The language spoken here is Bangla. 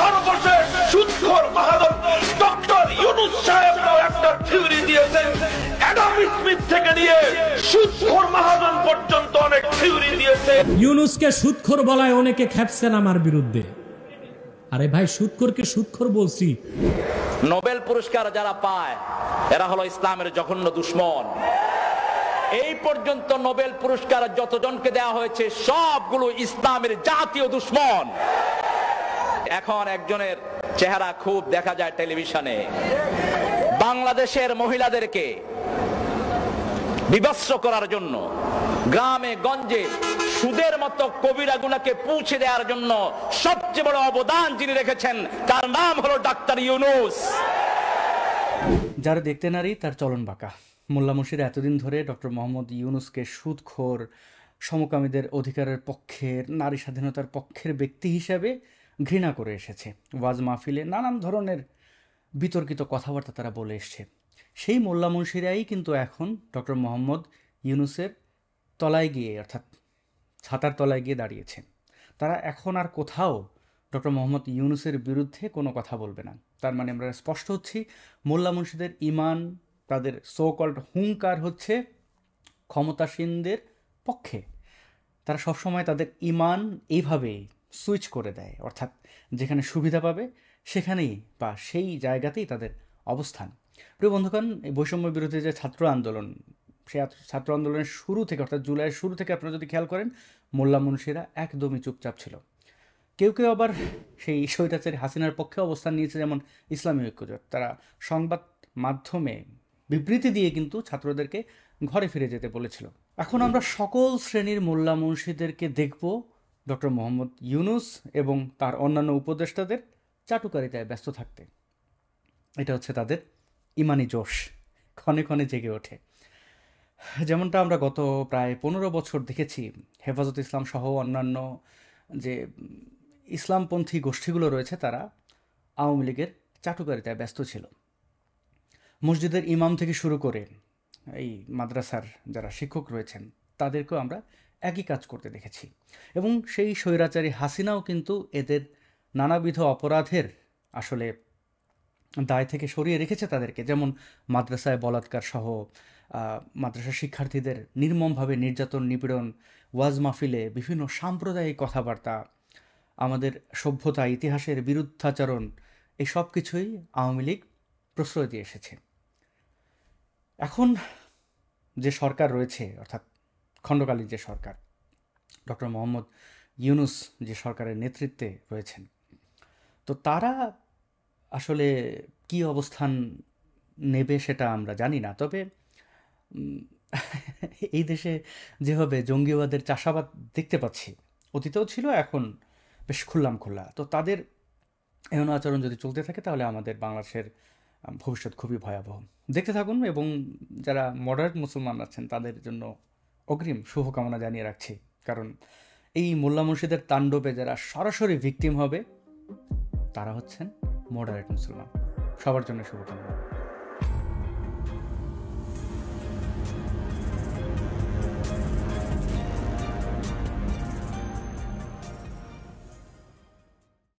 সর্বশেষ সুৎখর বাহাদুর ডক্টর ইউনুস সাহেব একটা থিওরি দিয়েছেন বলছি নোবেল পুরস্কার যারা পায় এরা হলো ইসলামের জঘন্য এই পর্যন্ত নোবেল পুরস্কার যতজনকে দেওয়া হয়েছে সবগুলো ইসলামের জাতীয় দুশ্মন এখন একজনের চেহারা খুব দেখা যায় টেলিভিশনে বাংলাদেশের মহিলাদেরকে বিবস্ত্র করার জন্য গ্রামে গঞ্জে সুদের মতো কবিরা গুলাকে পৌঁছে দেওয়ার জন্য সবচেয়ে বড় অবদান যিনি রেখেছেন তার নাম হলো ডাক্তার ইউনুস যারা দেখতে নারী তার চলন বাঁকা মোল্লা মুশির এতদিন ধরে ডক্টর মোহাম্মদ ইউনুসকে সুদখোর সমকামীদের অধিকারের পক্ষের নারী স্বাধীনতার পক্ষের ব্যক্তি হিসাবে ঘৃণা করে এসেছে ওয়াজ মাহফিলে নানান ধরনের বিতর্কিত কথাবার্তা তারা বলে এসছে সেই মোল্লা মুন্সিরাই কিন্তু এখন ডক্টর মোহাম্মদ ইউনুসের তলায় গিয়ে অর্থাৎ ছাতার তলায় গিয়ে দাঁড়িয়েছে তারা এখন আর কোথাও ডক্টর মোহাম্মদ ইউনুসের বিরুদ্ধে কোনো কথা বলবে না তার মানে আমরা স্পষ্ট হচ্ছি মোল্লা মুন্সিদের ইমান তাদের সোকল্ড হুঙ্কার হচ্ছে ক্ষমতাসীনদের পক্ষে তারা সবসময় তাদের ইমান এইভাবেই সুইচ করে দেয় অর্থাৎ যেখানে সুবিধা পাবে সেখানেই বা সেই জায়গাতেই তাদের অবস্থান প্রিয় বন্ধুগণ এই বৈষম্য বিরোধী যে ছাত্র আন্দোলন সে ছাত্র আন্দোলনের শুরু থেকে অর্থাৎ জুলাইয়ের শুরু থেকে আপনারা যদি খেয়াল করেন মোল্লা মুন্সিরা একদমই চুপচাপ ছিল কেউ কেউ আবার সেই সৈতাচারী হাসিনার পক্ষে অবস্থান নিয়েছে যেমন ইসলামী ঐক্যজোট তারা সংবাদ মাধ্যমে বিবৃতি দিয়ে কিন্তু ছাত্রদেরকে ঘরে ফিরে যেতে বলেছিল এখন আমরা সকল শ্রেণীর মোল্লা মুন্সিদেরকে দেখব ডক্টর মোহাম্মদ ইউনুস এবং তার অন্যান্য উপদেষ্টাদের চাটুকারিতায় ব্যস্ত থাকতে এটা হচ্ছে তাদের ইমানি জোশ ক্ষণে ক্ষণে জেগে ওঠে যেমনটা আমরা গত প্রায় পনেরো বছর দেখেছি হেফাজত ইসলাম সহ অন্যান্য যে ইসলামপন্থী গোষ্ঠীগুলো রয়েছে তারা আওয়ামী লীগের চাটুকারিতায় ব্যস্ত ছিল মসজিদের ইমাম থেকে শুরু করে এই মাদ্রাসার যারা শিক্ষক রয়েছেন তাদেরকেও আমরা একই কাজ করতে দেখেছি এবং সেই স্বৈরাচারী হাসিনাও কিন্তু এদের নানাবিধ অপরাধের আসলে দায় থেকে সরিয়ে রেখেছে তাদেরকে যেমন মাদ্রাসায় বলাৎকার সহ মাদ্রাসা শিক্ষার্থীদের নির্মমভাবে নির্যাতন নিপীড়ন ওয়াজ মাহফিলে বিভিন্ন সাম্প্রদায়িক কথাবার্তা আমাদের সভ্যতা ইতিহাসের বিরুদ্ধাচরণ এই সব কিছুই আওয়ামী লীগ প্রশ্রয় দিয়ে এসেছে এখন যে সরকার রয়েছে অর্থাৎ খণ্ডকালীন যে সরকার ডক্টর মোহাম্মদ ইউনুস যে সরকারের নেতৃত্বে রয়েছেন তো তারা আসলে কি অবস্থান নেবে সেটা আমরা জানি না তবে এই দেশে যেভাবে জঙ্গিবাদের চাষাবাদ দেখতে পাচ্ছি অতীতেও ছিল এখন বেশ খুললাম খোলা তো তাদের এমন আচরণ যদি চলতে থাকে তাহলে আমাদের বাংলাদেশের ভবিষ্যৎ খুবই ভয়াবহ দেখতে থাকুন এবং যারা মডার্ন মুসলমান আছেন তাদের জন্য অগ্রিম শুভকামনা জানিয়ে রাখছি কারণ এই মোল্লা মুর্শিদের তাণ্ডবে যারা সরাসরি ভিকটিম হবে তারা হচ্ছেন মডারেট মুসলমান সবার জন্য শুভকামনা